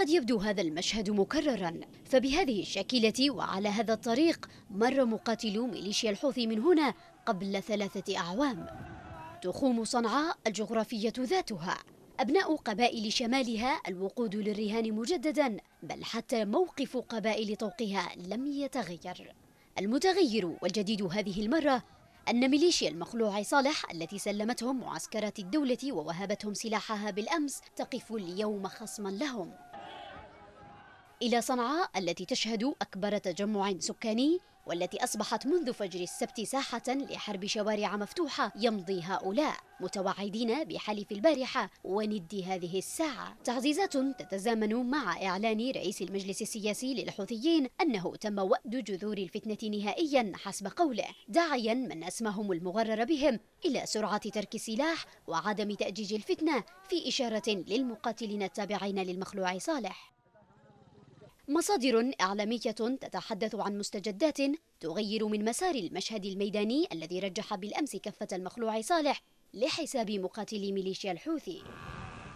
قد يبدو هذا المشهد مكررا فبهذه الشكلة وعلى هذا الطريق مر مقاتلو ميليشيا الحوثي من هنا قبل ثلاثة أعوام تخوم صنعاء الجغرافية ذاتها أبناء قبائل شمالها الوقود للرهان مجددا بل حتى موقف قبائل طوقها لم يتغير المتغير والجديد هذه المرة أن ميليشيا المخلوع صالح التي سلمتهم معسكرات الدولة ووهبتهم سلاحها بالأمس تقف اليوم خصما لهم إلى صنعاء التي تشهد أكبر تجمع سكاني والتي أصبحت منذ فجر السبت ساحة لحرب شوارع مفتوحة يمضي هؤلاء متوعدين بحلف البارحة وند هذه الساعة تعزيزات تتزامن مع إعلان رئيس المجلس السياسي للحوثيين أنه تم وأد جذور الفتنة نهائيا حسب قوله داعيا من أسماهم المغرر بهم إلى سرعة ترك السلاح وعدم تأجيج الفتنة في إشارة للمقاتلين التابعين للمخلوع صالح مصادر إعلامية تتحدث عن مستجدات تغير من مسار المشهد الميداني الذي رجح بالأمس كفة المخلوع صالح لحساب مقاتلي ميليشيا الحوثي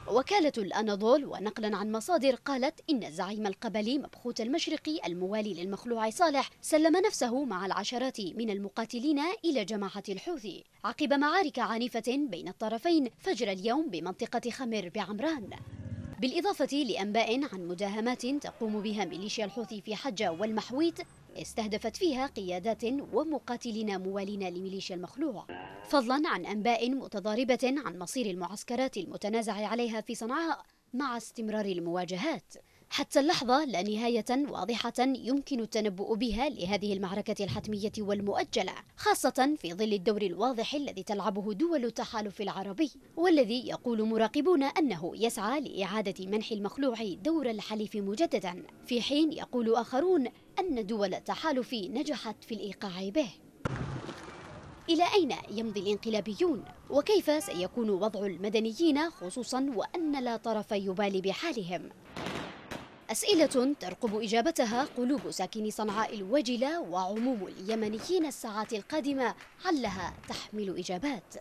وكالة الأناضول ونقلا عن مصادر قالت إن الزعيم القبلي مبخوت المشرقي الموالي للمخلوع صالح سلم نفسه مع العشرات من المقاتلين إلى جماعة الحوثي عقب معارك عنيفة بين الطرفين فجر اليوم بمنطقة خمر بعمران بالإضافة لأنباء عن مداهمات تقوم بها ميليشيا الحوثي في حجة والمحويت استهدفت فيها قيادات ومقاتلين موالين لميليشيا المخلوع فضلا عن أنباء متضاربة عن مصير المعسكرات المتنازع عليها في صنعاء مع استمرار المواجهات حتى اللحظة لا نهاية واضحة يمكن التنبؤ بها لهذه المعركة الحتمية والمؤجلة خاصة في ظل الدور الواضح الذي تلعبه دول التحالف العربي والذي يقول مراقبون أنه يسعى لإعادة منح المخلوع دور الحليف مجددا في حين يقول آخرون أن دول التحالف نجحت في الإيقاع به إلى أين يمضي الانقلابيون؟ وكيف سيكون وضع المدنيين خصوصا وأن لا طرف يبالي بحالهم؟ أسئلة ترقب إجابتها قلوب ساكني صنعاء الوجلة وعموم اليمنيين الساعات القادمة علها تحمل إجابات